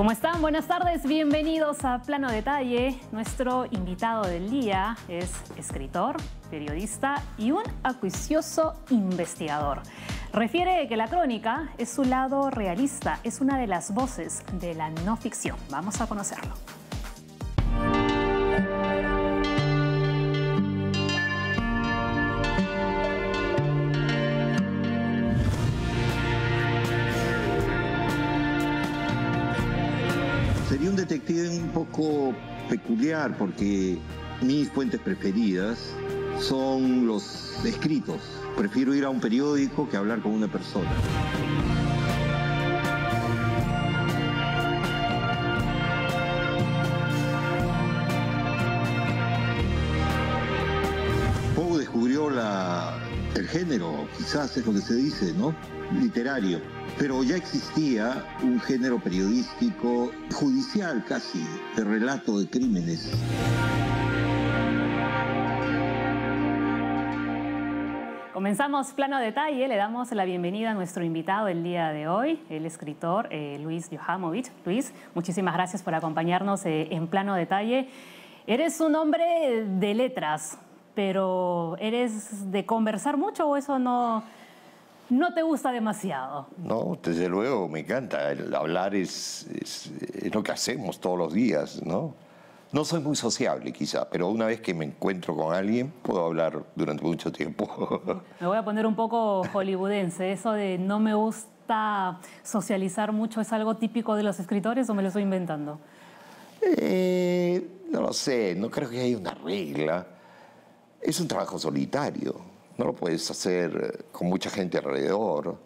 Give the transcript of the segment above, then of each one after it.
¿Cómo están? Buenas tardes, bienvenidos a Plano Detalle. Nuestro invitado del día es escritor, periodista y un acuicioso investigador. Refiere que la crónica es su lado realista, es una de las voces de la no ficción. Vamos a conocerlo. un poco peculiar porque mis fuentes preferidas son los escritos. Prefiero ir a un periódico que hablar con una persona. el género, quizás es lo que se dice, ¿no? Literario. Pero ya existía un género periodístico judicial casi, de relato de crímenes. Comenzamos plano detalle, le damos la bienvenida a nuestro invitado el día de hoy, el escritor eh, Luis Johamovich. Luis, muchísimas gracias por acompañarnos eh, en plano detalle. Eres un hombre de letras, pero ¿eres de conversar mucho o eso no, no te gusta demasiado? No, desde luego me encanta. El hablar es, lo que hacemos todos los días, ¿no? No soy muy sociable quizá, pero una vez que me encuentro con alguien puedo hablar durante mucho tiempo. Me voy a poner un poco hollywoodense, eso de no me gusta socializar mucho, ¿es algo típico de los escritores o me lo estoy inventando? Eh, no lo sé, no creo que haya una regla es un trabajo solitario, no lo puedes hacer eh, con mucha gente alrededor,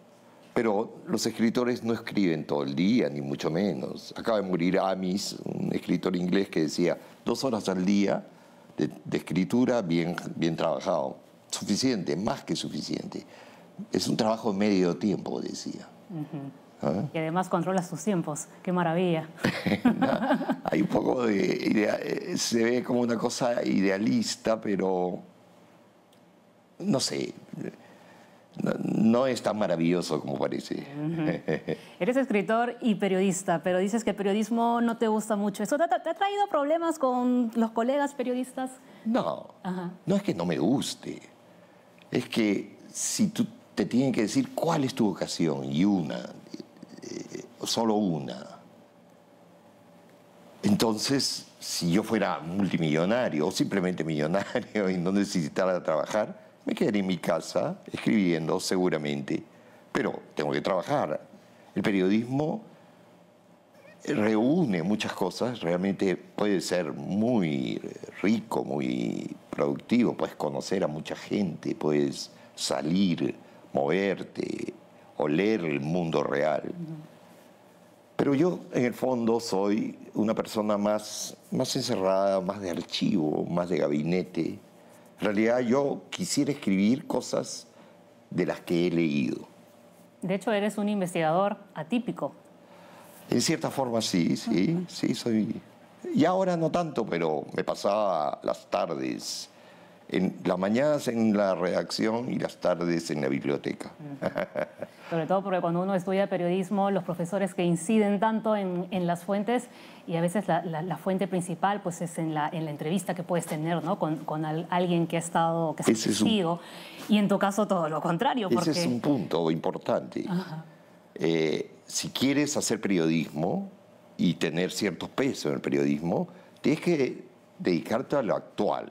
pero los escritores no escriben todo el día, ni mucho menos. Acaba de morir Amis, un escritor inglés que decía, dos horas al día de, escritura bien, bien trabajado, suficiente, más que suficiente. Es un trabajo de medio tiempo, decía. ¿Eh? Y además controla sus tiempos, qué maravilla. hay un poco de eh, se ve como una cosa idealista, pero no sé, no, es tan maravilloso como parece. Eres escritor y periodista, pero dices que el periodismo no te gusta mucho. ¿Eso te, ha traído problemas con los colegas periodistas? No, no es que no me guste, es que si tú te tienen que decir cuál es tu vocación y una, solo una. Entonces, si yo fuera multimillonario o simplemente millonario y no necesitara trabajar, me quedaría en mi casa escribiendo seguramente. Pero tengo que trabajar. El periodismo reúne muchas cosas, realmente puede ser muy rico, muy productivo, puedes conocer a mucha gente, puedes salir, moverte, o leer el mundo real. Pero yo, en el fondo, soy una persona más, más encerrada, más de archivo, más de gabinete. En realidad, yo quisiera escribir cosas de las que he leído. De hecho, eres un investigador atípico. En cierta forma, sí, sí, sí, soy. Y ahora no tanto, pero me pasaba las tardes, en, las mañanas en la redacción y las tardes en la biblioteca. sobre todo porque cuando uno estudia periodismo, los profesores que inciden tanto en, las fuentes y a veces la, fuente principal pues es en la, entrevista que puedes tener ¿no? con, alguien que ha estado, que y en tu caso todo lo contrario. Ese es un punto importante. Eh, si quieres hacer periodismo y tener cierto peso en el periodismo, tienes que dedicarte a lo actual,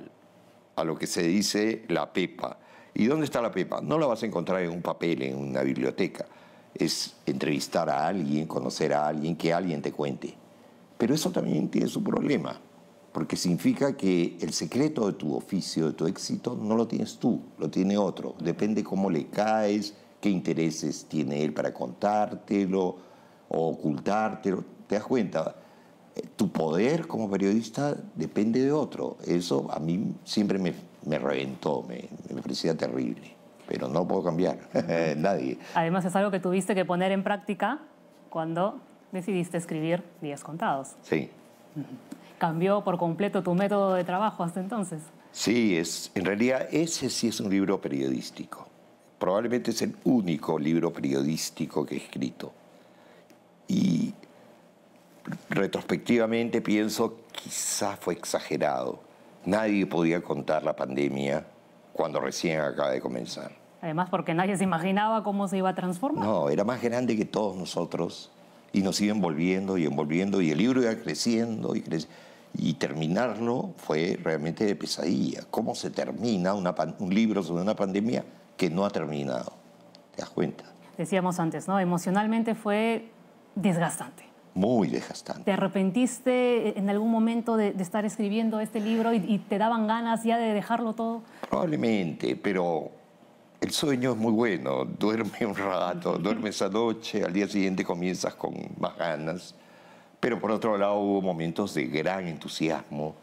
a lo que se dice la pepa ¿Y dónde está la pepa? No la vas a encontrar en un papel, en una biblioteca. Es entrevistar a alguien, conocer a alguien, que alguien te cuente. Pero eso también tiene su problema, porque significa que el secreto de tu oficio, de tu éxito, no lo tienes tú, lo tiene otro. Depende cómo le caes, qué intereses tiene él para contártelo o ocultártelo. ¿Te das cuenta? Tu poder como periodista depende de otro. Eso a mí siempre me me reventó, me, me parecía terrible. Pero no puedo cambiar, nadie. Además es algo que tuviste que poner en práctica cuando decidiste escribir Días Contados. Sí. ¿Cambió por completo tu método de trabajo hasta entonces? Sí, es, en realidad ese sí es un libro periodístico. Probablemente es el único libro periodístico que he escrito. Y retrospectivamente pienso quizás fue exagerado Nadie podía contar la pandemia cuando recién acaba de comenzar. Además, porque nadie se imaginaba cómo se iba a transformar. No, era más grande que todos nosotros y nos iba envolviendo y envolviendo y el libro iba creciendo y creciendo. Y terminarlo fue realmente de pesadilla. ¿Cómo se termina un libro sobre una pandemia que no ha terminado? ¿Te das cuenta? Decíamos antes, ¿no? Emocionalmente fue desgastante muy desgastante. ¿Te arrepentiste en algún momento de, estar escribiendo este libro y, te daban ganas ya de dejarlo todo? Probablemente, pero el sueño es muy bueno. Duerme un rato, duerme esa noche, al día siguiente comienzas con más ganas. Pero por otro lado hubo momentos de gran entusiasmo,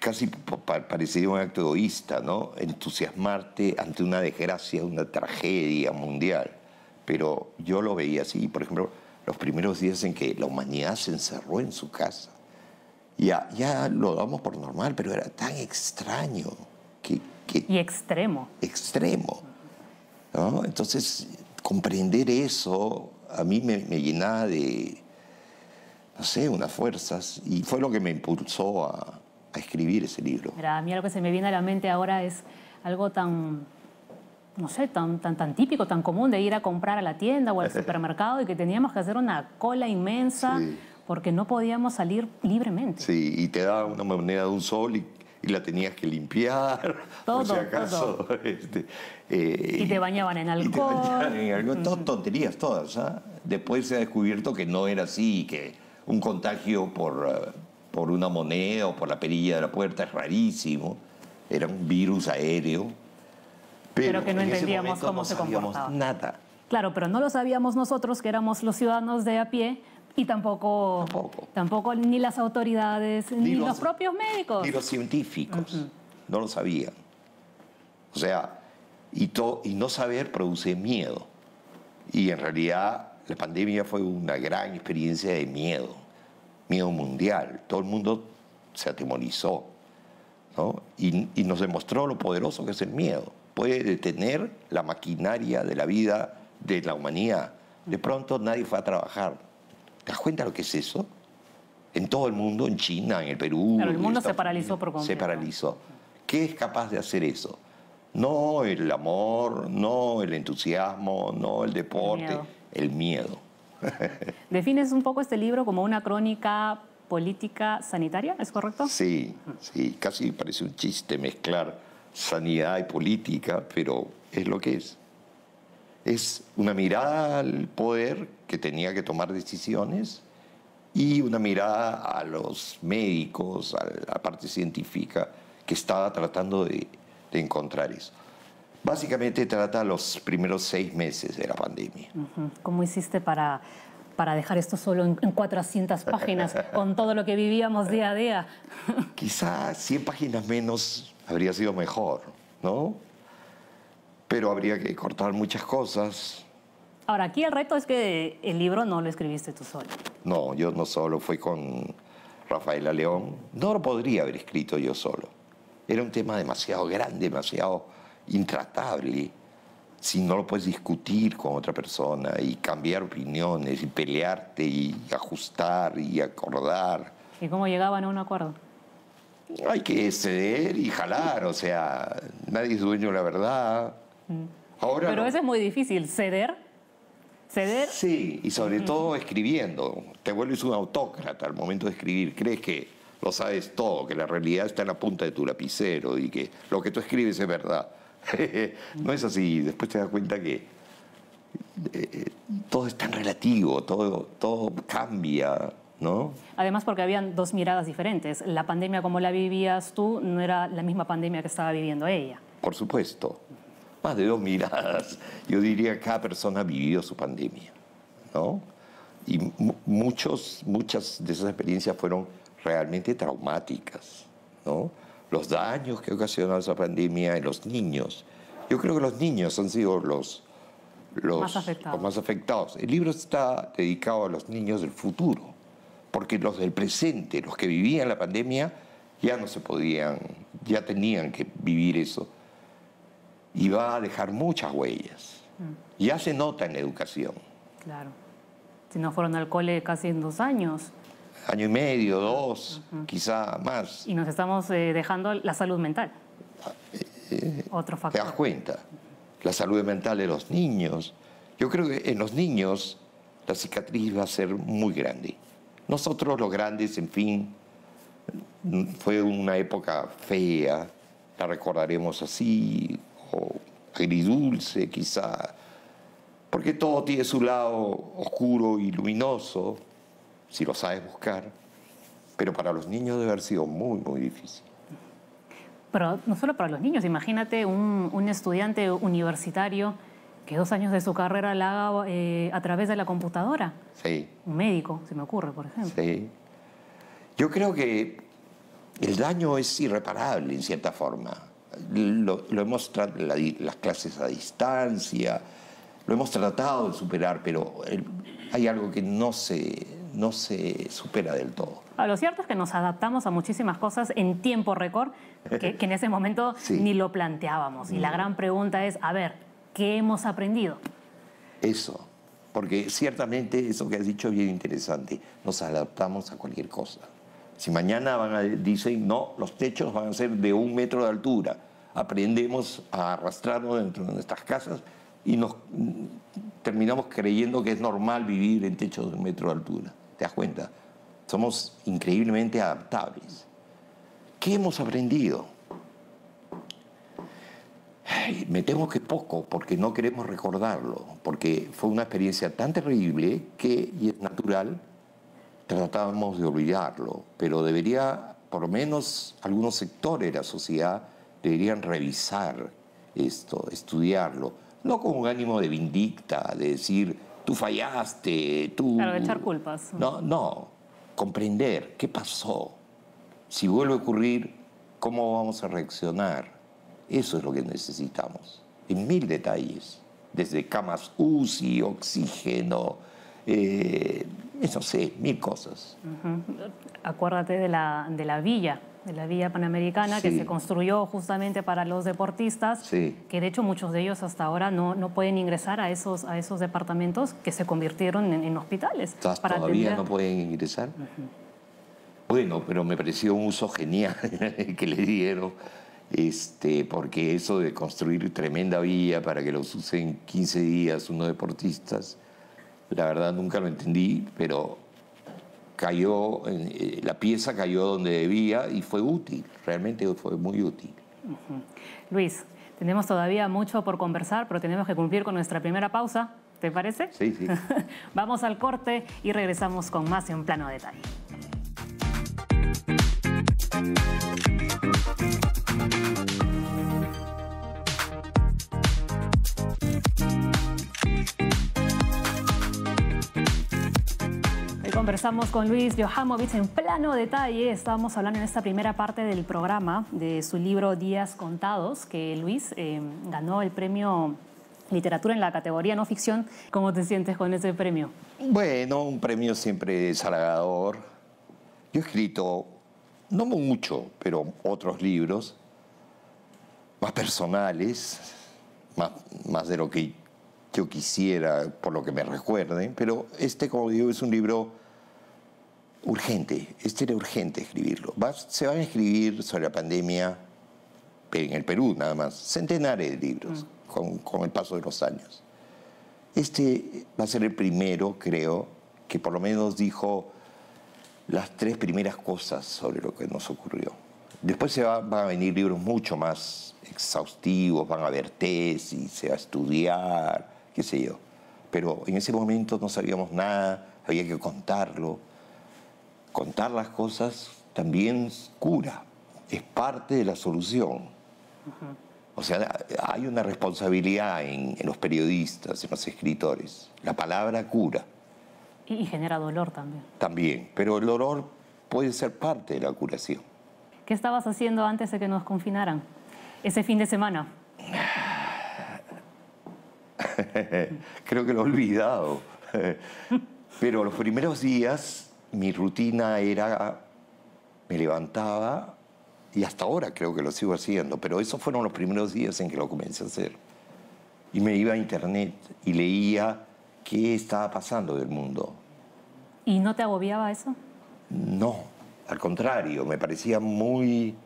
casi parecido un acto egoísta, ¿no? Entusiasmarte ante una desgracia, una tragedia mundial. Pero yo lo veía así, por ejemplo los primeros días en que la humanidad se encerró en su casa. Ya, ya lo damos por normal, pero era tan extraño. Que, y extremo. Extremo. Entonces, comprender eso a mí me, llenaba de, no sé, unas fuerzas y fue lo que me impulsó a, escribir ese libro. a mí algo que se me viene a la mente ahora es algo tan no sé, tan, tan, tan típico, tan común de ir a comprar a la tienda o al supermercado y que teníamos que hacer una cola inmensa porque no podíamos salir libremente. Sí, y te daba una moneda de un sol y, la tenías que limpiar, todo, por acaso. Todo. Este, eh, y te bañaban en alcohol. Y te bañaban todas tonterías, todas. ¿ah? Después se ha descubierto que no era así, que un contagio por, eh, por una moneda o por la perilla de la puerta es rarísimo. Era un virus aéreo pero, que no entendíamos cómo se comportaba. Nada. Claro, pero no lo sabíamos nosotros que éramos los ciudadanos de a pie y tampoco, tampoco, ni las autoridades, ni, los, propios médicos. Ni los científicos. No lo sabían. O sea, y, no saber produce miedo. Y en realidad la pandemia fue una gran experiencia de miedo, miedo mundial. Todo el mundo se atemorizó. ¿no? y nos demostró lo poderoso que es el miedo puede detener la maquinaria de la vida de la humanidad. De pronto nadie fue a trabajar. ¿Te das cuenta lo que es eso? En todo el mundo, en China, en el Perú. el mundo se paralizó por completo. Se paralizó. ¿Qué es capaz de hacer eso? No el amor, no el entusiasmo, no el deporte, el miedo. El miedo. Defines un poco este libro como una crónica política sanitaria, ¿es correcto? Sí, sí, casi parece un chiste mezclar sanidad y política, pero es lo que es. Es una mirada al poder que tenía que tomar decisiones y una mirada a los médicos, a la parte científica, que estaba tratando de, encontrar eso. Básicamente trata los primeros seis meses de la pandemia. ¿Cómo hiciste para, para dejar esto solo en, en 400 páginas con todo lo que vivíamos día a día? Quizá 100 páginas menos habría sido mejor, ¿no? Pero habría que cortar muchas cosas. Ahora, aquí el reto es que el libro no lo escribiste tú solo. No, yo no solo, fue con Rafaela León. No lo podría haber escrito yo solo. Era un tema demasiado grande, demasiado intratable. Si no lo puedes discutir con otra persona y cambiar opiniones y pelearte y ajustar y acordar. ¿Y cómo llegaban a un acuerdo? hay que ceder y jalar, o sea, nadie es dueño de la verdad. Mm. Ahora Pero eso es muy difícil, ceder. ¿Ceder? Sí, y sobre mm. todo escribiendo. Te vuelves un autócrata al momento de escribir. Crees que lo sabes todo, que la realidad está en la punta de tu lapicero y que lo que tú escribes es verdad. no es así. Después te das cuenta que eh, eh, todo es tan relativo, todo, todo cambia. Además porque habían dos miradas diferentes. La pandemia como la vivías tú no era la misma pandemia que estaba viviendo ella. Por supuesto. Más de dos miradas. Yo diría que cada persona ha vivido su pandemia, ¿no? Y muchos, muchas de esas experiencias fueron realmente traumáticas, Los daños que ha ocasionado esa pandemia en los niños. Yo creo que los niños han sido los, los más afectados. El libro está dedicado a los niños del futuro porque los del presente, los que vivían la pandemia, ya no se podían, ya tenían que vivir eso. Y va a dejar muchas huellas. Mm. Ya se nota en la educación. Claro. Si no fueron al cole casi en dos años. Año y medio, dos, quizá más. Y nos estamos eh, dejando la salud mental. Ah, eh, eh, Otro factor. Te das cuenta. La salud mental de los niños. Yo creo que en los niños la cicatriz va a ser muy grande. Nosotros los grandes, en fin, fue una época fea, la recordaremos así, o agridulce quizá, porque todo tiene su lado oscuro y luminoso, si lo sabes buscar, pero para los niños debe haber sido muy, muy difícil. Pero no solo para los niños, imagínate un estudiante universitario que dos años de su carrera la haga eh, a través de la computadora. Sí. Un médico, se me ocurre, por ejemplo. Sí. Yo creo que el daño es irreparable, en cierta forma. Lo, hemos las clases a distancia, lo hemos tratado de superar, pero hay algo que no se, no se supera del todo. Ah, lo cierto es que nos adaptamos a muchísimas cosas en tiempo récord que, en ese momento ni lo planteábamos. Y la mm. gran pregunta es, a ver, ¿Qué hemos aprendido? Eso, porque ciertamente eso que has dicho es bien interesante. Nos adaptamos a cualquier cosa. Si mañana a, dicen, no, los techos van a ser de un metro de altura, aprendemos a arrastrarnos dentro de nuestras casas y nos mm, terminamos creyendo que es normal vivir en techos de un metro de altura. ¿Te das cuenta? Somos increíblemente adaptables. ¿Qué hemos aprendido? me temo que poco, porque no queremos recordarlo, porque fue una experiencia tan terrible que, y es natural, tratábamos de olvidarlo, pero debería, por lo menos algunos sectores de la sociedad, deberían revisar esto, estudiarlo, no con un ánimo de vindicta, de decir, tú fallaste, tú... Claro, echar culpas. No, no, comprender qué pasó, si vuelve a ocurrir, cómo vamos a reaccionar eso es lo que necesitamos, en mil detalles, desde camas UCI, oxígeno, eh, no sé, mil cosas. Acuérdate de la, de la villa, de la Villa Panamericana, que se construyó justamente para los deportistas, que de hecho muchos de ellos hasta ahora no, no pueden ingresar a esos, a esos departamentos que se convirtieron en, hospitales. ¿Todavía no pueden ingresar? Bueno, pero me pareció un uso genial que le dieron este, porque eso de construir tremenda vía para que los usen 15 días unos deportistas, la verdad nunca lo entendí, pero cayó, eh, la pieza cayó donde debía y fue útil, realmente fue muy útil. Luis, tenemos todavía mucho por conversar, pero tenemos que cumplir con nuestra primera pausa, ¿te parece? Sí, sí. Vamos al corte y regresamos con más en plano detalle. Hoy Conversamos con Luis Johamovich en plano detalle. Estábamos hablando en esta primera parte del programa de su libro Días Contados, que Luis eh, ganó el premio Literatura en la categoría no ficción. ¿Cómo te sientes con ese premio? Bueno, un premio siempre desalagador. Yo he escrito, no mucho, pero otros libros más personales, más, de lo que yo quisiera, por lo que me recuerden, pero este, como digo, es un libro urgente, este era urgente escribirlo. se van a escribir sobre la pandemia en el Perú nada más, centenares de libros mm. con, con, el paso de los años. Este va a ser el primero, creo, que por lo menos dijo las tres primeras cosas sobre lo que nos ocurrió. Después se van a venir libros mucho más exhaustivos, van a haber tesis, se va a estudiar, qué sé yo. Pero en ese momento no sabíamos nada, había que contarlo. Contar las cosas también cura, es parte de la solución. O sea, hay una responsabilidad en, los periodistas, en los escritores. La palabra cura. y genera dolor también. También, pero el dolor puede ser parte de la curación. ¿Qué estabas haciendo antes de que nos confinaran? Ese fin de semana. Creo que lo he olvidado. Pero los primeros días mi rutina era, me levantaba y hasta ahora creo que lo sigo haciendo, pero esos fueron los primeros días en que lo comencé a hacer. Y me iba a internet y leía qué estaba pasando del mundo. ¿Y no te agobiaba eso? No, al contrario, me parecía muy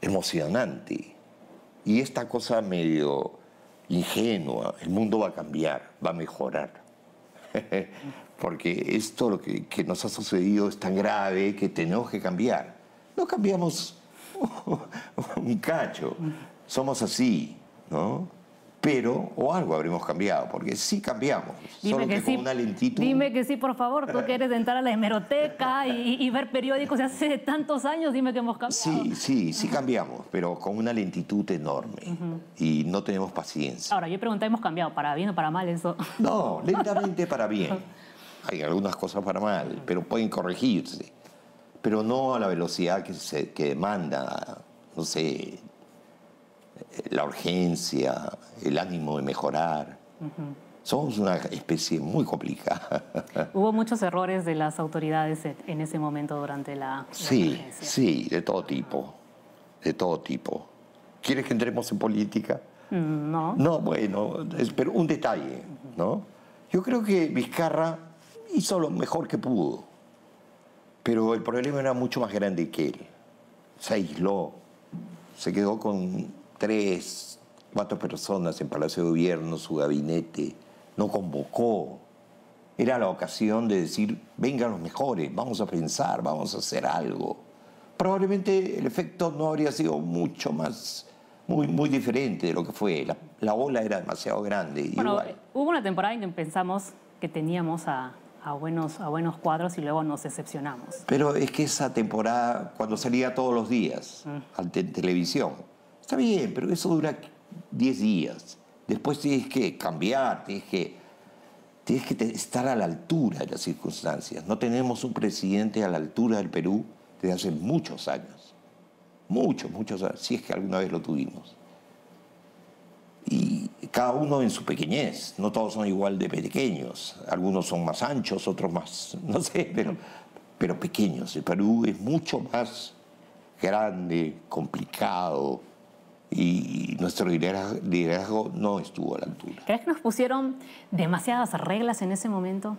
emocionante. Y esta cosa medio ingenua, el mundo va a cambiar, va a mejorar. Porque esto lo que, que nos ha sucedido es tan grave que tenemos que cambiar. No cambiamos un cacho, somos así, ¿no? pero o algo habremos cambiado, porque sí cambiamos, dime solo que, con sí, una lentitud. Dime que sí, por favor, tú quieres entrar a la hemeroteca y, ver periódicos de hace tantos años, dime que hemos cambiado. Sí, sí, sí cambiamos, pero con una lentitud enorme y no tenemos paciencia. Ahora, yo pregunté, ¿hemos cambiado para bien o para mal eso? No, lentamente para bien. Hay algunas cosas para mal, pero pueden corregirse, pero no a la velocidad que, se, que demanda, no sé, la urgencia, el ánimo de mejorar. Somos una especie muy complicada. Hubo muchos errores de las autoridades e-, en ese momento durante la... sí, sí, de todo tipo, de todo tipo. ¿Quieres que entremos en política? Mm, no. No, bueno, pero un detalle, ¿no? Yo creo que Vizcarra hizo lo mejor que pudo, pero el problema era mucho más grande que él. Se aisló, se quedó con tres, cuatro personas en Palacio de Gobierno, su gabinete, no convocó. Era la ocasión de decir, vengan los mejores, vamos a pensar, vamos a hacer algo. Probablemente el efecto no habría sido mucho más, muy, muy diferente de lo que fue. La, ola era demasiado grande. Bueno, hubo una temporada en que pensamos que teníamos a, buenos, a buenos cuadros y luego nos decepcionamos. Pero es que esa temporada, cuando salía todos los días mm. ante televisión, Está bien, pero eso dura 10 días. Después tienes que cambiar, tienes que, tienes que estar a la altura de las circunstancias. No tenemos un presidente a la altura del Perú desde hace muchos años. Muchos, muchos años, si es que alguna vez lo tuvimos. Y cada uno en su pequeñez, no todos son igual de pequeños, algunos son más anchos, otros más, no sé, pero, pero pequeños. El Perú es mucho más grande, complicado, y nuestro liderazgo, no estuvo a la altura. ¿Crees que nos pusieron demasiadas reglas en ese momento?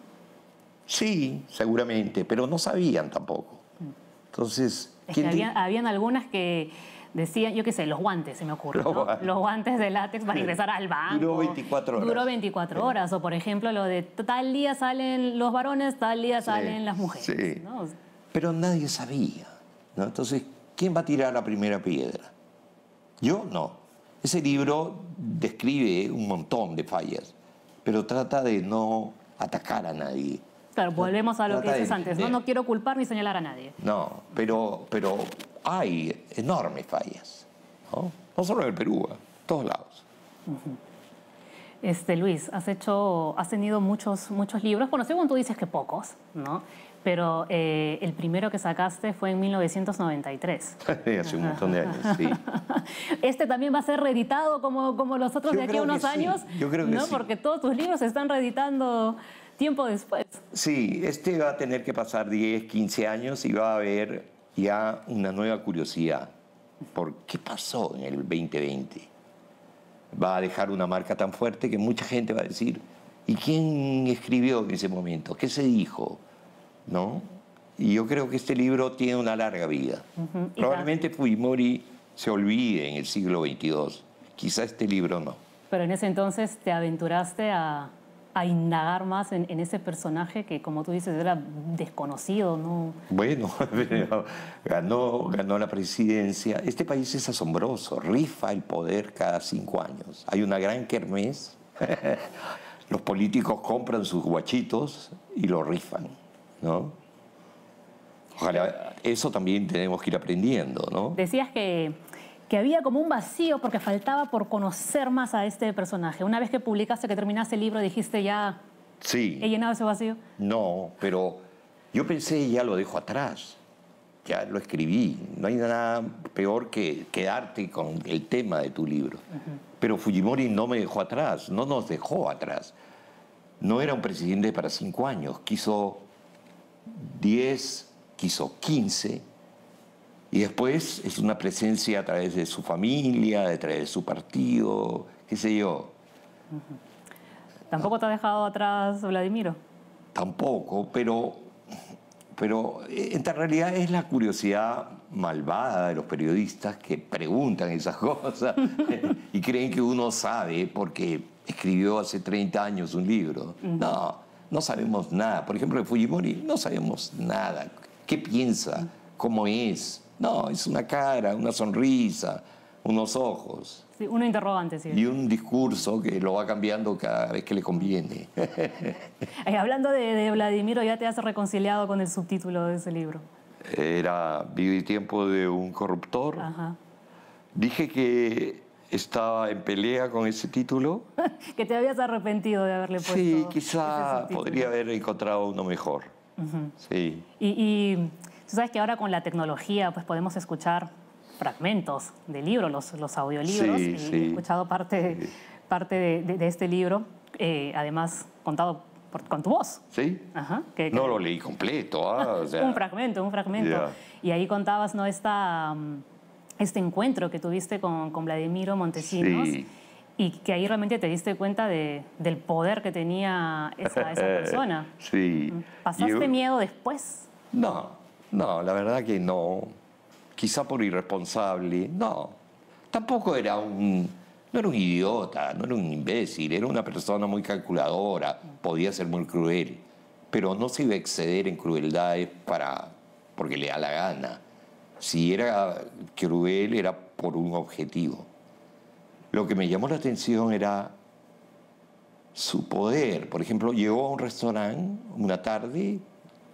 Sí, seguramente, pero no sabían tampoco. Mm. Entonces, había, habían algunas que decían, yo qué sé, los guantes, se me ocurre, los, guantes. de látex para ingresar al banco. Duró 24 horas. Duró 24 horas, o por ejemplo, lo de tal día salen los varones, tal día salen las mujeres. Sí. Pero nadie sabía, ¿no? Entonces, ¿quién va a tirar la primera piedra? Yo no. Ese libro describe un montón de fallas, pero trata de no atacar a nadie. Claro, volvemos a lo que dices antes. No, no quiero culpar ni señalar a nadie. No, pero, pero hay enormes fallas. No, no solo en el Perú, todos lados. Este, Luis, has hecho, has tenido muchos, muchos libros, bueno, según tú dices que pocos, ¿no? pero eh, el primero que sacaste fue en 1993. Hace un montón de años, sí. este también va a ser reeditado como, los otros de aquí a unos años. Yo creo que ¿no? Sí. Porque todos tus libros se están reeditando tiempo después. Sí, este va a tener que pasar 10, 15 años y va a haber ya una nueva curiosidad. ¿Por qué pasó en el 2020? Va a dejar una marca tan fuerte que mucha gente va a decir, ¿y quién escribió en ese momento? ¿Qué se dijo? ¿no? Y yo creo que este libro tiene una larga vida. Probablemente Fujimori se olvide en el siglo XXII, quizá este libro no. Pero en ese entonces te aventuraste a, indagar más en, ese personaje que, como tú dices, era desconocido, ¿no? Bueno, ganó, ganó la presidencia. Este país es asombroso, rifa el poder cada cinco años. Hay una gran kermés, los políticos compran sus guachitos y lo rifan. ¿no? Ojalá, eso también tenemos que ir aprendiendo, ¿no? Decías que, que había como un vacío porque faltaba por conocer más a este personaje. Una vez que publicaste, que terminaste el libro, dijiste ya... Sí. ¿He llenado ese vacío? No, pero yo pensé ya lo dejo atrás. Ya lo escribí. No hay nada peor que quedarte con el tema de tu libro. Pero Fujimori no me dejó atrás, no nos dejó atrás. No era un presidente para cinco años. Quiso 10, quiso 15, y después es una presencia a través de su familia, a través de su partido, qué sé yo. ¿Tampoco te ha dejado atrás Vladimiro? Tampoco, pero, pero eh, en realidad es la curiosidad malvada de los periodistas que preguntan esas cosas y creen que uno sabe porque escribió hace 30 años un libro. No no sabemos nada. Por ejemplo, de Fujimori no sabemos nada. ¿Qué piensa? ¿Cómo es? No, es una cara, una sonrisa, unos ojos. Sí, uno interrogante, sí. Y un discurso que lo va cambiando cada vez que le conviene. Eh, hablando de, de, Vladimiro, ¿ya te has reconciliado con el subtítulo de ese libro? Era Vivo y Tiempo de un Corruptor. Dije que estaba en pelea con ese título. que te habías arrepentido de haberle puesto. Sí, quizá podría haber encontrado uno mejor. Sí. Y, tú sabes que ahora con la tecnología pues podemos escuchar fragmentos de libros, los, los audiolibros. Sí, sí. He escuchado parte, parte de, este libro, eh, además contado con tu voz. Sí. Ajá, que, no lo leí completo. Ah, un fragmento, un fragmento. Y ahí contabas, ¿no? Esta... Mm, este encuentro que tuviste con, Vladimiro Montesinos. Y que ahí realmente te diste cuenta del poder que tenía esa, persona. Sí. ¿Pasaste miedo después? No, no, la verdad que no. Quizá por irresponsable. No. Tampoco era un. No era un idiota, no era un imbécil, era una persona muy calculadora, podía ser muy cruel, pero no se iba a exceder en crueldades para, porque le da la gana. Si era cruel, era por un objetivo. Lo que me llamó la atención era su poder. Por ejemplo, llegó a un restaurante una tarde,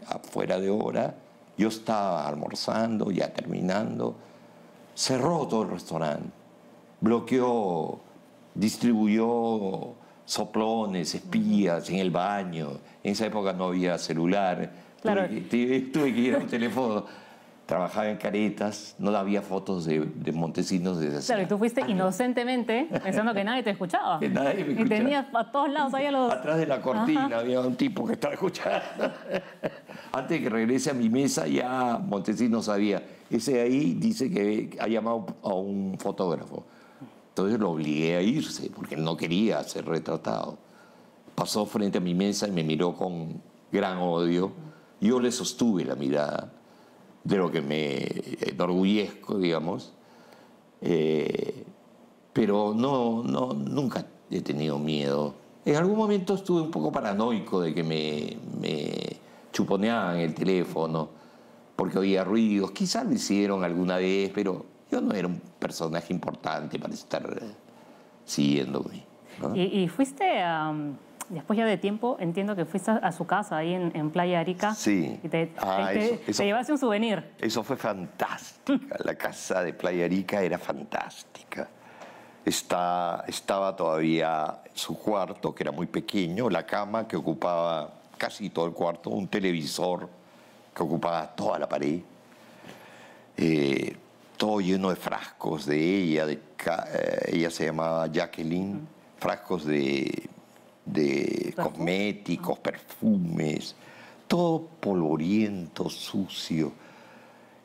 afuera de hora, yo estaba almorzando, ya terminando, cerró todo el restaurante, bloqueó, distribuyó soplones, espías en el baño. En esa época no había celular. Claro. Tuve, tuve que ir a un teléfono trabajaba en Caritas, no había fotos de, Montesinos desde hace Claro, y tú fuiste inocentemente pensando que nadie te escuchaba. Que nadie me escuchaba. Y tenías a todos lados había los... Atrás de la cortina había un tipo que estaba escuchando. Antes de que regrese a mi mesa ya Montesinos sabía. Ese ahí dice que ha llamado a un fotógrafo. Entonces lo obligué a irse porque no quería ser retratado. Pasó frente a mi mesa y me miró con gran odio. Yo le sostuve la mirada de lo que me enorgullezco, digamos, eh, pero no, no, nunca he tenido miedo. En algún momento estuve un poco paranoico de que me, me chuponeaban el teléfono, porque oía ruidos, quizás lo hicieron alguna vez, pero yo no era un personaje importante para estar eh, siguiéndome. ¿Y, fuiste a después ya de tiempo, entiendo que fuiste a su casa ahí en, Playa Arica. Sí. Y te, ah, llevaste un souvenir. Eso fue fantástico La casa de Playa Arica era fantástica. Está, estaba todavía su cuarto, que era muy pequeño, la cama que ocupaba casi todo el cuarto, un televisor que ocupaba toda la pared. Eh, todo lleno de frascos de ella, de, eh, ella se llamaba Jacqueline, frascos de de cosméticos, perfumes, todo polvoriento, sucio.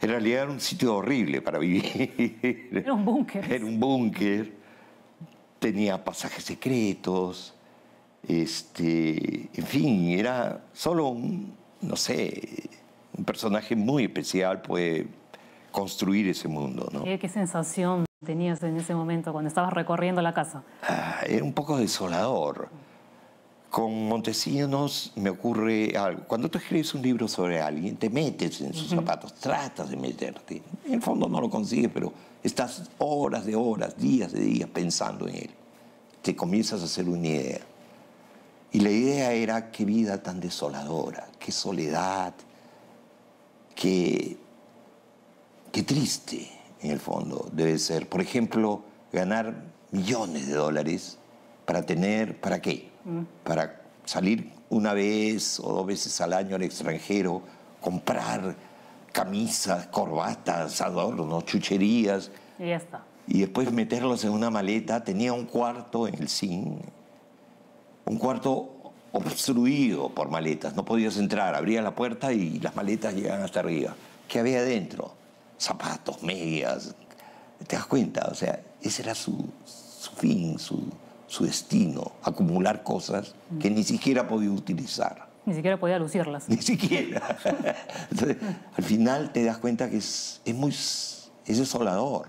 En realidad era un sitio horrible para vivir. Era un búnker. Era un búnker. Tenía pasajes secretos. Este, en fin, era solo un, no sé, un personaje muy especial puede construir ese mundo. ¿no? ¿Qué, sensación tenías en ese momento cuando estabas recorriendo la casa? Ah, era un poco desolador con Montesinos me ocurre algo. Cuando tú escribes un libro sobre alguien, te metes en sus zapatos, tratas de meterte. En el fondo no lo consigues, pero estás horas de horas, días de días pensando en él. Te comienzas a hacer una idea. Y la idea era qué vida tan desoladora, qué soledad, qué, qué triste en el fondo debe ser. Por ejemplo, ganar millones de dólares para tener, ¿para qué? para salir una vez o dos veces al año al extranjero, comprar camisas, corbatas, adornos, chucherías. Y Y después meterlos en una maleta. Tenía un cuarto en el sin, un cuarto obstruido por maletas. No podías entrar, abrías la puerta y las maletas llegaban hasta arriba. ¿Qué había adentro? Zapatos, medias. ¿Te das cuenta? O sea, ese era su fin, su, su destino, acumular cosas que ni siquiera podía utilizar. Ni siquiera podía lucirlas. Ni siquiera. al final te das cuenta que es, es muy es desolador.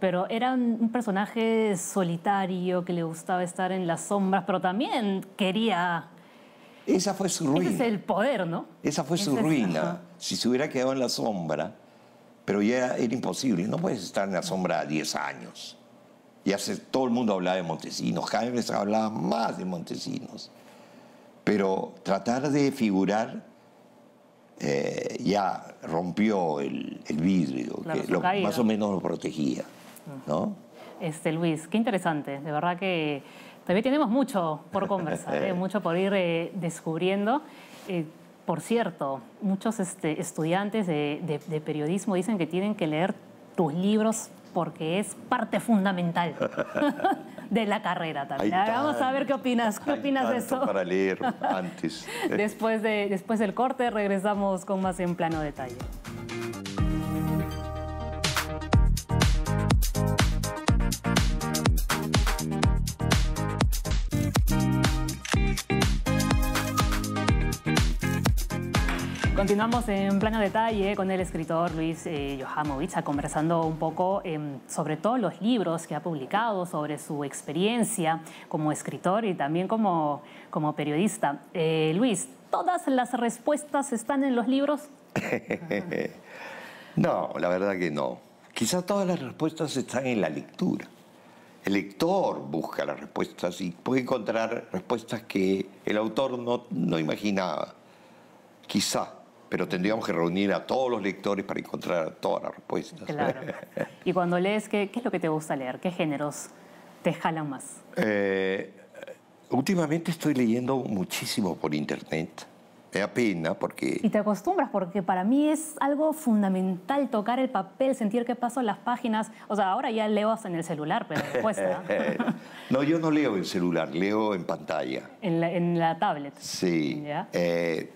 Pero era un personaje solitario que le gustaba estar en las sombras, pero también quería... Esa fue su ruina. Ese es el poder, ¿no? Esa fue su ruina. Si se hubiera quedado en la sombra, pero ya era imposible. No puedes estar en la sombra 10 años y hace, todo el mundo hablaba de Montesinos, Jaime hablaba más de Montesinos. Pero tratar de figurar eh, ya rompió el, vidrio, que más o menos lo protegía. Mm. ¿no? Este, Luis, qué interesante, de verdad que también tenemos mucho por conversar, ¿eh? mucho por ir eh, descubriendo. por cierto, muchos este, estudiantes de, de periodismo dicen que tienen que leer tus libros porque es parte fundamental de la carrera también. Vamos a ver qué opinas, qué opinas de eso. Para leer antes. después, de, después del corte regresamos con más en plano detalle. Continuamos en plano detalle con el escritor Luis eh, Johamovich, conversando un poco em, sobre todos los libros que ha publicado, sobre su experiencia como escritor y también como, periodista. Eh, Luis, ¿todas las respuestas están en los libros? no, la verdad que no. Quizás todas las respuestas están en la lectura. El lector busca las respuestas y puede encontrar respuestas que el autor no, no imaginaba. Quizá pero tendríamos que reunir a todos los lectores para encontrar todas las respuestas. Claro. y cuando lees, ¿qué, es lo que te gusta leer? ¿Qué géneros te jalan más? Eh, últimamente estoy leyendo muchísimo por internet. Me pena porque... Y te acostumbras porque para mí es algo fundamental tocar el papel, sentir qué paso en las páginas. O sea, ahora ya leo en el celular, pero después... no, yo no leo en celular, leo en pantalla. En la, tablet. Sí. ¿Ya? Eh,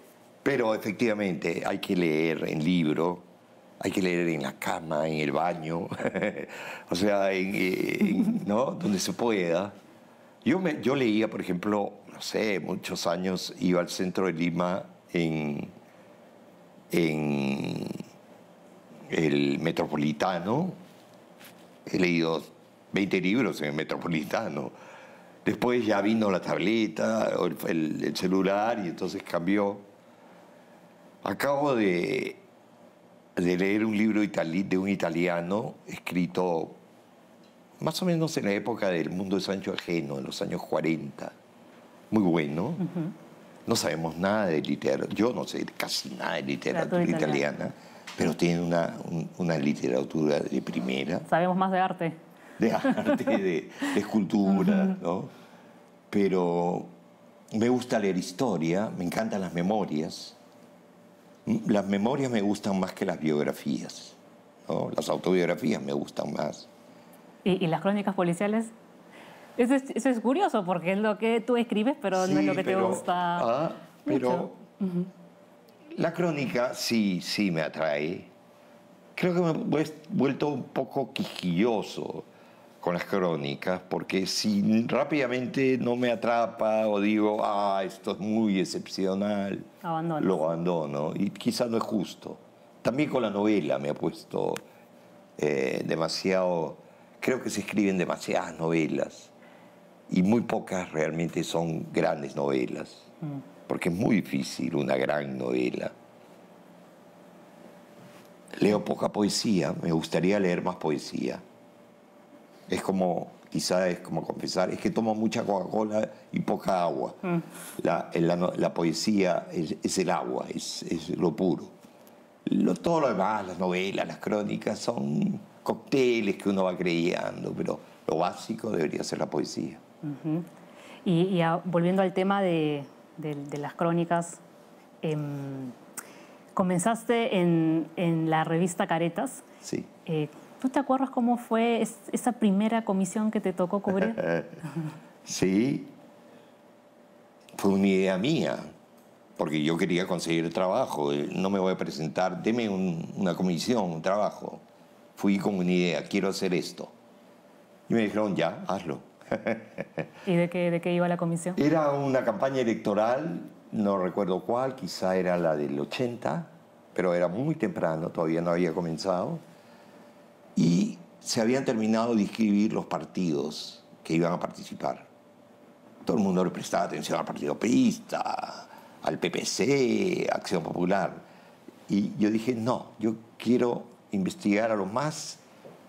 pero efectivamente hay que leer en libro, hay que leer en la cama, en el baño, o sea, ¿no? donde se pueda. Yo, me, yo leía, por ejemplo, no sé, muchos años iba al centro de Lima en, en el Metropolitano, he leído 20 libros en el Metropolitano. Después ya vino la tableta, el celular, y entonces cambió. Acabo de, de leer un libro de un italiano escrito más o menos en la época del mundo de Sancho Ajeno, en los años 40. Muy bueno. No sabemos nada de literatura, yo no sé casi nada de literatura italiana, pero tiene una, una literatura de primera. Sabemos más de arte. De arte, de, escultura, ¿no? Pero me gusta leer historia, me encantan las memorias. Las memorias me gustan más que las biografías, las autobiografías me gustan más. ¿Y, las crónicas policiales? Eso es, curioso porque es lo que tú escribes, pero no es lo que te gusta. Ah, pero la crónica sí, sí me atrae. Creo que me he vuelto un poco quijilloso con las crónicas, porque si rápidamente no me atrapa o digo, ah, esto es muy excepcional, lo abandono. Y quizá no es justo. También con la novela me ha puesto eh, demasiado... Creo que se escriben demasiadas novelas y muy pocas realmente son grandes novelas, mm. porque es muy difícil una gran novela. Leo poca poesía, me gustaría leer más poesía es como, quizás es como confesar, es que tomo mucha Coca-Cola y poca agua. Mm. La, poesía es, el agua, es, lo puro. Lo, todo lo demás, las novelas, las crónicas, son cócteles que uno va creyendo, pero lo básico debería ser la poesía. Y, volviendo al tema de, las crónicas, em, comenzaste en, la revista Caretas. Sí. Eh, ¿Tú te acuerdas cómo fue esa primera comisión que te tocó cubrir? sí, fue una idea mía, porque yo quería conseguir trabajo. No me voy a presentar, deme una comisión, un trabajo. Fui con una idea, quiero hacer esto. Y me dijeron, ya, hazlo. ¿Y de qué iba la comisión? Era una campaña electoral, no recuerdo cuál, quizá era la del 80, pero era muy temprano, todavía no había comenzado y se habían terminado de inscribir los partidos que iban a participar. Todo el mundo le prestaba atención al Partido Pista, al PPC, Acción Popular. Y yo dije, no, yo quiero investigar a los más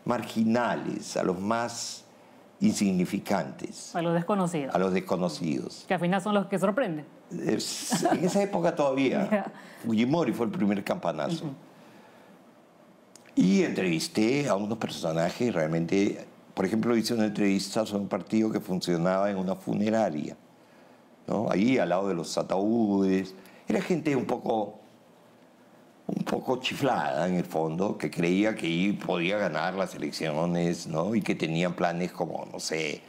marginales, a los más insignificantes. A los desconocidos. A los desconocidos. Que al final son los que sorprenden. en esa época todavía. yeah. Fujimori fue el primer campanazo. Y entrevisté a unos personajes realmente, por ejemplo, hice una entrevista sobre un partido que funcionaba en una funeraria, ¿no? ahí al lado de los ataúdes. Era gente un poco, un poco chiflada en el fondo, que creía que podía ganar las elecciones ¿no? y que tenían planes como, no sé,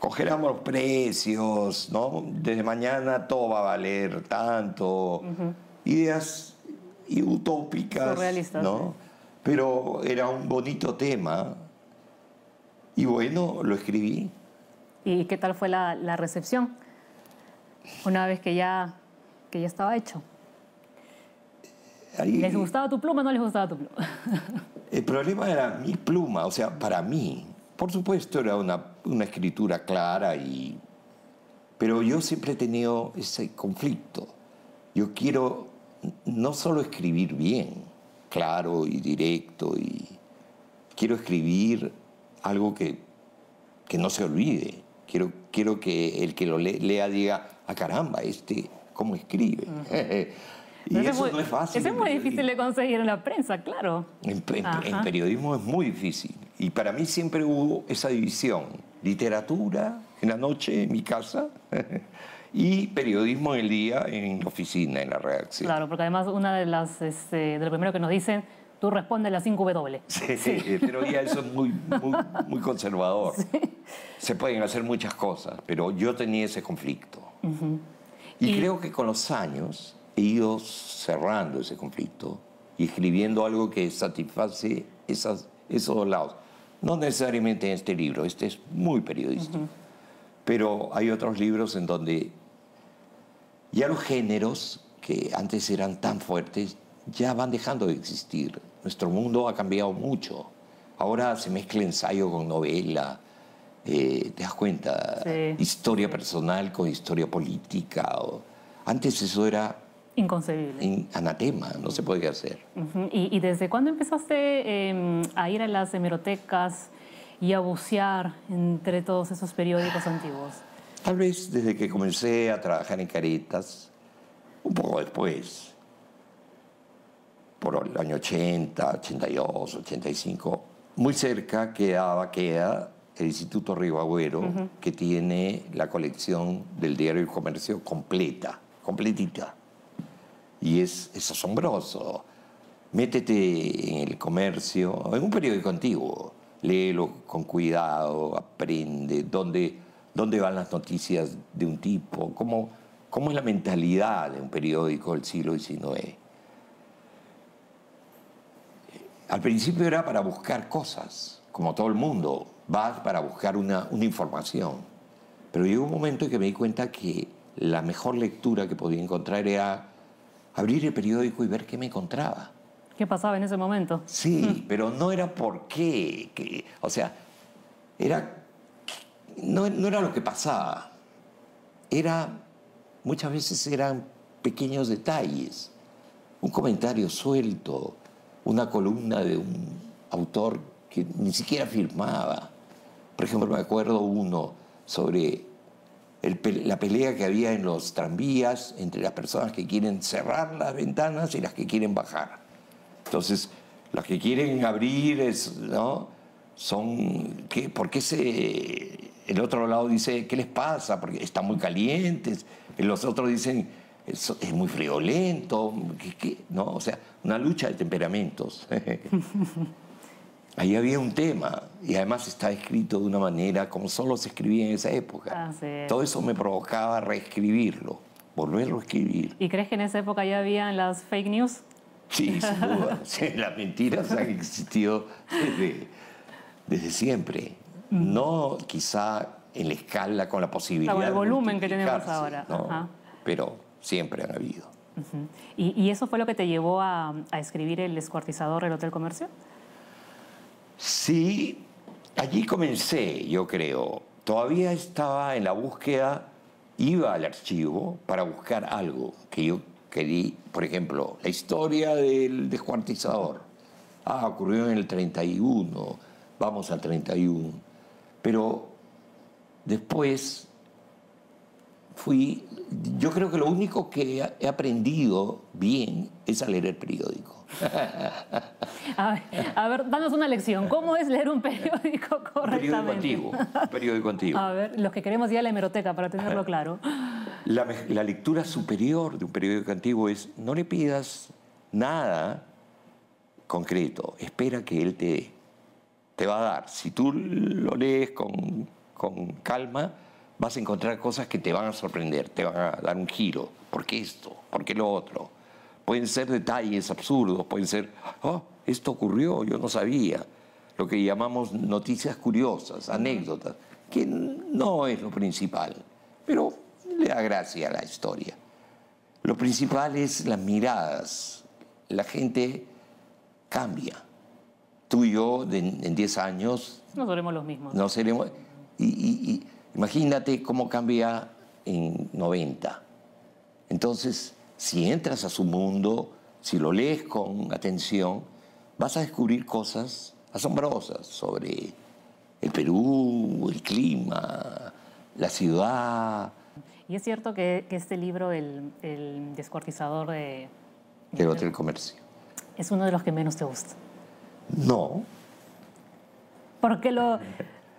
cogeramos los precios, ¿no? desde mañana todo va a valer tanto. Ideas utópicas. ¿no? Pero era un bonito tema y bueno, lo escribí. ¿Y qué tal fue la, recepción? Una vez que ya, que ya estaba hecho. ¿Les gustaba tu pluma o no les gustaba tu pluma? el problema era mi pluma, o sea, para mí. Por supuesto, era una, una escritura clara y... Pero yo siempre he tenido ese conflicto. Yo quiero no solo escribir bien, claro y directo y quiero escribir algo que, que no se olvide. Quiero, quiero que el que lo lea diga, a ah, caramba, este, ¿cómo escribe? y eso no es fácil. Eso es muy difícil de conseguir en la prensa, claro. en, periodismo es muy difícil. Y para mí siempre hubo esa división. Literatura en la noche en mi casa y periodismo el día en la oficina, en la redacción. Claro, porque además una de las, este, de lo primero que nos dicen, tú respondes las 5 W. Sí, sí, pero ya eso es muy, muy, conservador. Se pueden hacer muchas cosas, pero yo tenía ese conflicto. y, creo que con los años he ido cerrando ese conflicto y escribiendo algo que satisface esas, esos dos lados. No necesariamente en este libro, este es muy periodístico, pero hay otros libros en donde ya los géneros que antes eran tan fuertes ya van dejando de existir. Nuestro mundo ha cambiado mucho. Ahora se mezcla ensayo con novela. Eh, ¿Te das cuenta? Historia personal con historia política. O... Antes eso era Inconcebible. anatema, no se podía hacer. ¿Y, desde cuándo empezaste em, a ir a las hemerotecas y a bucear entre todos esos periódicos antiguos? Tal vez desde que comencé a trabajar en Caretas, un poco después, por el año 80, 82, 85, muy cerca quedaba, queda el Instituto Río Agüero que tiene la colección del diario El Comercio completa, completita. Y es, es asombroso. Métete en el comercio, en un periódico antiguo, léelo con cuidado, aprende, donde dónde van las noticias de un tipo, cómo, cómo es la mentalidad de un periódico del siglo XIX. Al principio era para buscar cosas, como todo el mundo, vas para buscar una, información. Pero llegó un momento en que me di cuenta que la mejor lectura que podía encontrar era abrir el periódico y ver qué me encontraba. ¿Qué pasaba en ese momento? Sí, pero no era por qué. Que, o sea, era no, era lo que pasaba, era, muchas veces eran pequeños detalles, un comentario suelto, una columna de un autor que ni siquiera firmaba. Por ejemplo, me acuerdo uno sobre la pelea que había en los tranvías entre las personas que quieren cerrar las ventanas y las que quieren bajar. Entonces, las que quieren abrir es, ¿no? son, ¿por qué se el otro lado dice, ¿qué les pasa? Porque están muy calientes. los otros dicen, es, muy friolento. ¿Qué, qué? No, o sea, una lucha de temperamentos. Ahí había un tema y además está escrito de una manera como solo se escribía en esa época. Ah, Todo eso me provocaba reescribirlo, volverlo a escribir. ¿Y crees que en esa época ya habían las fake news? Sí, sin duda. las mentiras han existido desde siempre. No quizá en la escala con la posibilidad. Con el volumen que tenemos ahora. Pero siempre han habido. ¿Y, eso fue lo que te llevó a, escribir El Descuartizador, del Hotel Comercio? Sí, allí comencé, yo creo. Todavía estaba en la búsqueda, iba al archivo para buscar algo que yo quería, por ejemplo, la historia del descuartizador. Ah, ocurrió en el 31, vamos al 31 pero después fui, yo creo que lo único que he aprendido bien es a leer el periódico. A ver, danos una lección. ¿Cómo es leer un periódico correctamente? Un periódico antiguo. A ver, los que queremos ir a la hemeroteca para tenerlo claro. La, la lectura superior de un periódico antiguo es no le pidas nada concreto, espera que él te dé te va a dar, si tú lo lees con, con calma, vas a encontrar cosas que te van a sorprender, te van a dar un giro. ¿Por qué esto? ¿Por qué lo otro? Pueden ser detalles absurdos, pueden ser, oh, esto ocurrió, yo no sabía. Lo que llamamos noticias curiosas, anécdotas, que no es lo principal, pero le da gracia a la historia. Lo principal es las miradas. La gente cambia tú y yo en 10 años... No seremos los mismos. No seremos... Y, imagínate cómo cambia en 90. Entonces, si entras a su mundo, si lo lees con atención, vas a descubrir cosas asombrosas sobre el Perú, el clima, la ciudad. Y es cierto que, este libro, El, descuartizador de... Del Hotel Comercio. Es uno de los que menos te gusta. No. Porque lo...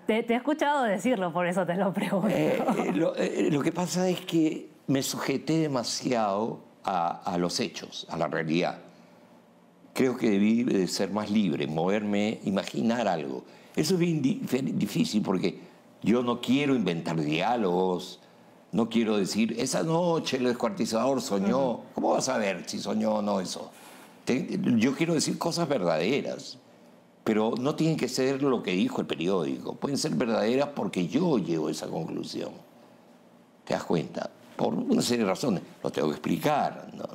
Te, he escuchado decirlo, por eso te lo pregunto. Eh, eh, eh, lo, que pasa es que me sujeté demasiado a, los hechos, a la realidad. Creo que debí ser más libre, moverme, imaginar algo. Eso es bien difícil porque yo no quiero inventar diálogos, no quiero decir, esa noche el descuartizador soñó. ¿Cómo vas a ver si soñó o no eso? yo quiero decir cosas verdaderas pero no tienen que ser lo que dijo el periódico, pueden ser verdaderas porque yo llego a esa conclusión. ¿Te das cuenta? Por una serie de razones, lo tengo que explicar, no,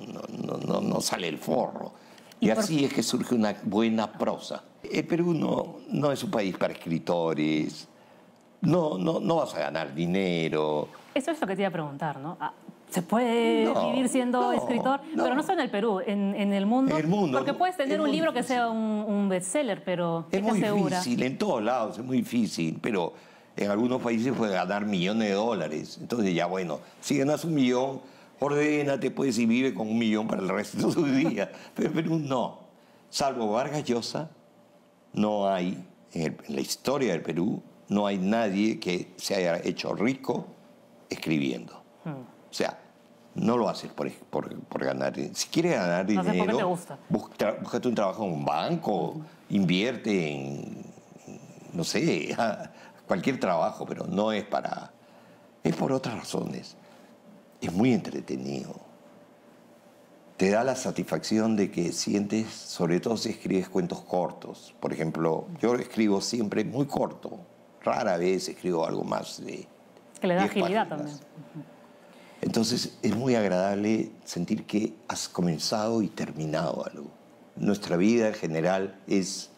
no, no, no sale el forro. Y, así es que surge una buena prosa. El Perú no, no es un país para escritores, no, no, no vas a ganar dinero. Eso es lo que te iba a preguntar, ¿no? Ah, se puede vivir siendo escritor, pero no solo en el Perú, en, el, mundo, Porque puedes tener un libro que sea un, un bestseller, pero... Es muy difícil, en todos lados es muy difícil, pero en algunos países puedes ganar millones de dólares. Entonces ya bueno, si ganas un millón, ordénate ir pues, y vive con un millón para el resto de tu día. pero en Perú no. Salvo Vargas Llosa, no hay, en la historia del Perú, no hay nadie que se haya hecho rico escribiendo. O sea, no lo haces por, ganar Si quieres ganar dinero, búscate un trabajo en un banco, invierte en, no sé, cualquier trabajo, pero no es para... Es por otras razones. Es muy entretenido. Te da la satisfacción de que sientes, sobre todo si escribes cuentos cortos. Por ejemplo, yo escribo siempre muy corto. Rara vez escribo algo más de... Que le da agilidad también entonces es muy agradable sentir que has comenzado y terminado algo. Nuestra vida en general es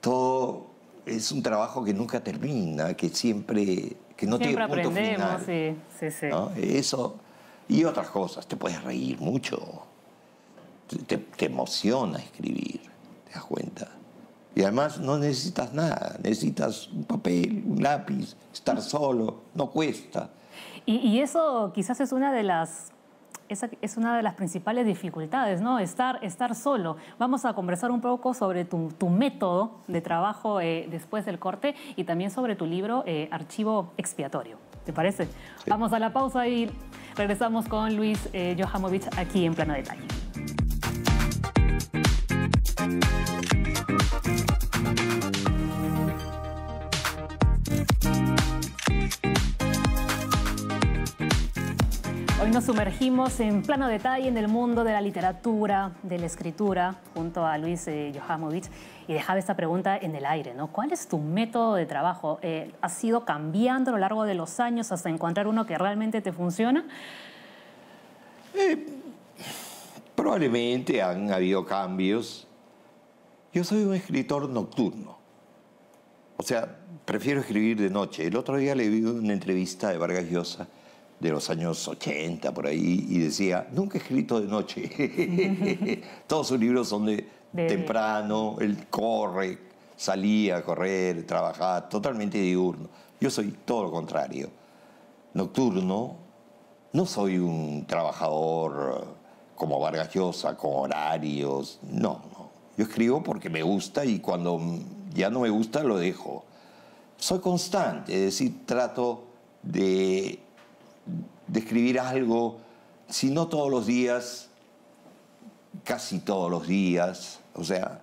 todo, es un trabajo que nunca termina, que siempre, que no tiene punto aprendemos, Sí, sí, sí. Eso y otras cosas. Te puedes reír mucho, te emociona escribir, te das cuenta. Y además no necesitas nada, necesitas un papel, un lápiz, estar solo, no cuesta. Y, eso quizás es una de las... es una de las principales dificultades, ¿no? Estar, estar solo. Vamos a conversar un poco sobre tu, tu método de trabajo eh, después del corte y también sobre tu libro eh, Archivo Expiatorio. ¿Te parece? Vamos a la pausa y regresamos con Luis eh, Johamovich aquí en Plano Detalle. Hoy nos sumergimos en plano detalle en el mundo de la literatura, de la escritura, junto a Luis eh, Johamovich, y dejaba esta pregunta en el aire, ¿no? ¿Cuál es tu método de trabajo? Eh, ¿Has ido cambiando a lo largo de los años hasta encontrar uno que realmente te funciona? Eh, probablemente han habido cambios. Yo soy un escritor nocturno. O sea, prefiero escribir de noche. El otro día le vi una entrevista de Vargas Llosa de los años 80 por ahí y decía, nunca he escrito de noche. Todos sus libros son de, temprano, él corre, salía a correr, trabajaba, totalmente diurno. Yo soy todo lo contrario. Nocturno, no soy un trabajador como Vargas Llosa, con horarios, no, no. Yo escribo porque me gusta y cuando ya no me gusta lo dejo. Soy constante, es decir, trato de Describir algo, si no todos los días, casi todos los días, o sea,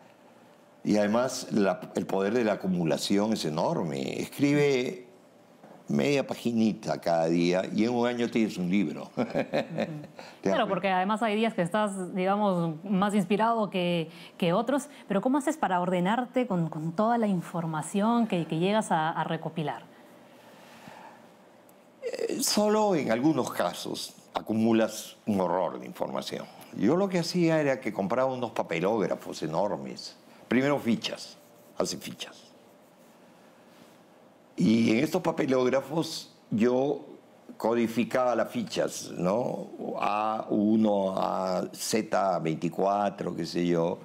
y además el poder de la acumulación es enorme. Escribe media paginita cada día y en un año tienes un libro. claro, porque además hay días que estás, digamos, más inspirado que, otros, pero ¿cómo haces para ordenarte con, toda la información que, llegas a recopilar? solo en algunos casos acumulas un horror de información. Yo lo que hacía era que compraba unos papelógrafos enormes, primero fichas, hace fichas. Y en estos papelógrafos yo codificaba las fichas, ¿no? A1, a Z24, qué sé yo,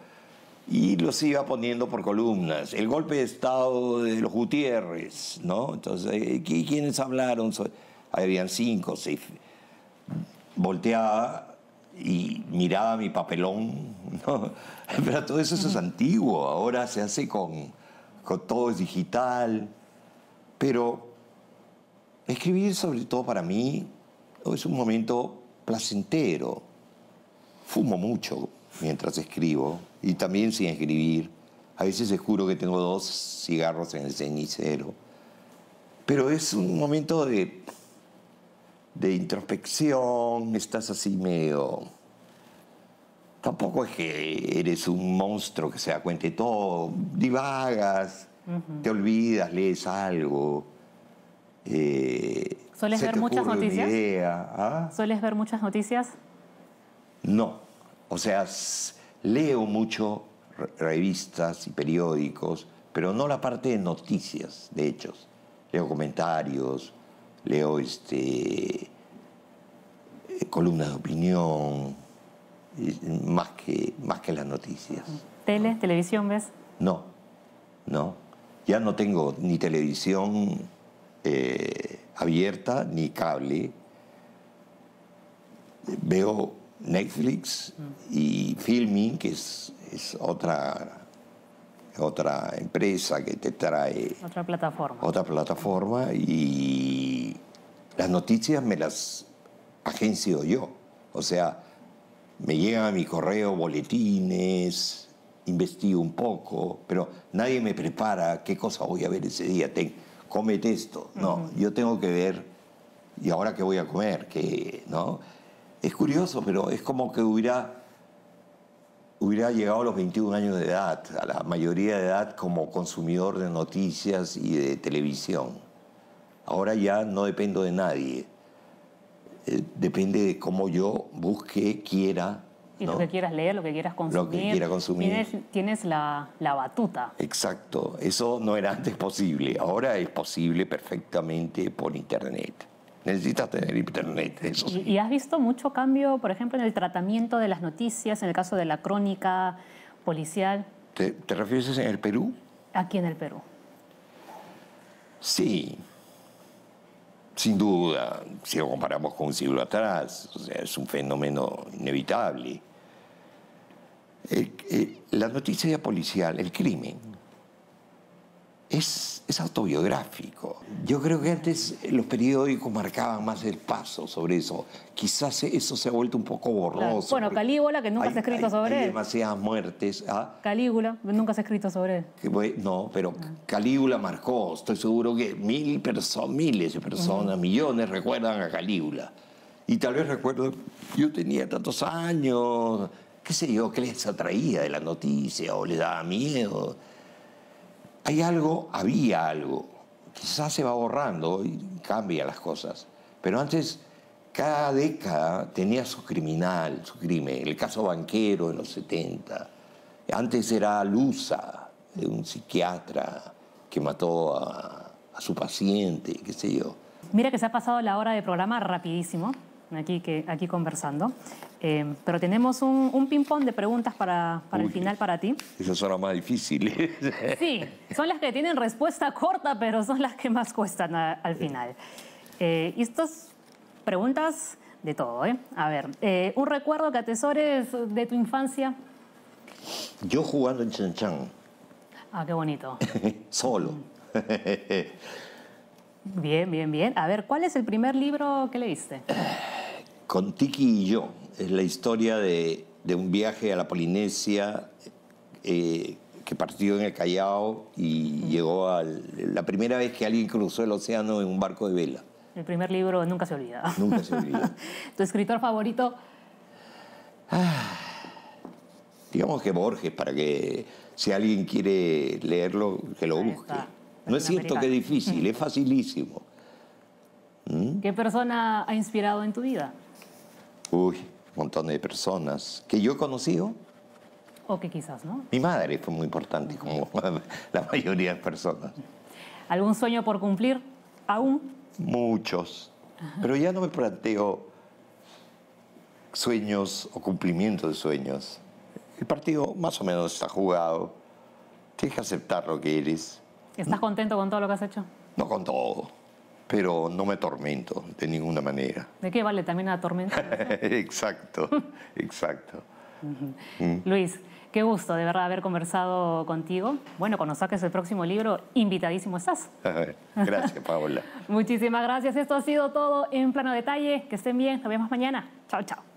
y los iba poniendo por columnas. El golpe de Estado de los Gutiérrez, ¿no? Entonces, ¿quiénes hablaron? Sobre habían cinco seis. Volteaba y miraba mi papelón. Pero todo eso, es antiguo, ahora se hace con, con todo es digital. Pero escribir, sobre todo para mí, oh, es un momento placentero. Fumo mucho mientras escribo y también sin escribir. A veces se juro que tengo dos cigarros en el cenicero. Pero es un momento de de introspección, estás así medio... Tampoco es que eres un monstruo que se da cuenta de todo, divagas, te olvidas, lees algo. Eh, ¿Sueles ver muchas noticias? Ah. ¿Sueles ver muchas noticias? No, o sea, leo mucho revistas y periódicos, pero no la parte de noticias, de hechos. Leo comentarios, leo este, columnas de opinión, más que, más que las noticias. ¿Tele, televisión ves? No, no. Ya no tengo ni televisión eh, abierta ni cable. Veo Netflix y Filming, que es, es otra otra empresa que te trae otra plataforma otra plataforma y las noticias me las agencio yo. O sea, me llegan a mi correo boletines, investigo un poco, pero nadie me prepara qué cosa voy a ver ese día. Tengo, cómete esto. No, yo tengo que ver, ¿y ahora qué voy a comer? ¿no? Es curioso, pero es como que hubiera, hubiera llegado a los 21 años de edad, a la mayoría de edad como consumidor de noticias y de televisión. Ahora ya no dependo de nadie. Eh, depende de cómo yo busque, quiera. Y lo que quieras leer, lo que quieras consumir. Lo que quiera consumir. Tienes, la, batuta. Exacto. Eso no era antes posible. Ahora es posible perfectamente por Internet. Necesitas tener Internet, eso ¿Y, has visto mucho cambio, por ejemplo, en el tratamiento de las noticias, en el caso de la crónica policial? te refieres en el Perú? Aquí en el Perú. Sí sin duda, si lo comparamos con un siglo atrás, es un fenómeno inevitable. la noticia policial, el crimen, es, autobiográfico. Yo creo que antes los periódicos marcaban más el paso sobre eso. Quizás eso se ha vuelto un poco borroso. Bueno, Calígula, que nunca se ha escrito sobre hay él. demasiadas muertes. ¿ah? Calígula, nunca se ha escrito sobre él. no, pero ah. Calígula marcó. Estoy seguro que mil miles de personas, millones recuerdan a Calígula. Y tal vez recuerdo, yo tenía tantos años, qué sé yo, qué les atraía de la noticia o les daba miedo hay algo, había algo, quizás se va borrando y cambia las cosas, pero antes cada década tenía su criminal, su crimen, el caso banquero en los 70, antes era Lusa, un psiquiatra que mató a, su paciente, qué sé yo. Mira que se ha pasado la hora de programa rapidísimo aquí, que, aquí conversando. Eh, pero tenemos un, un ping-pong de preguntas para, el final para ti. Esas son las más difíciles. sí, son las que tienen respuesta corta, pero son las que más cuestan al final. Eh, y estas preguntas de todo, ¿eh? A ver, eh, ¿un recuerdo que atesores de tu infancia? Yo jugando en chan Ah, qué bonito. Solo. Mm. bien, bien, bien. A ver, ¿cuál es el primer libro que leíste? con Tiki y yo. Es la historia de, un viaje a la Polinesia eh, que partió en el Callao y llegó a la primera vez que alguien cruzó el océano en un barco de vela. El primer libro nunca se olvida. Nunca se olvida. ¿Tu escritor favorito? Ah, digamos que Borges, para que si alguien quiere leerlo, que lo busque. No es cierto que es difícil, es facilísimo. ¿Mm? ¿Qué persona ha inspirado en tu vida? uy, montón de personas que yo he conocido. O que quizás no. Mi madre fue muy importante, como la mayoría de personas. ¿Algún sueño por cumplir aún? Muchos. Pero ya no me planteo sueños o cumplimiento de sueños. El partido más o menos está jugado. Tienes que aceptar lo que eres. ¿Estás contento con todo lo que has hecho? No con todo pero no me atormento de ninguna manera. ¿De qué vale también atormentar? exacto, exacto. Mm. Luis, qué gusto de verdad haber conversado contigo. Bueno, cuando saques el próximo libro, invitadísimo estás. gracias, Paola. Muchísimas gracias. Esto ha sido todo en plano detalle. Que estén bien. Nos vemos mañana. Chao, chao.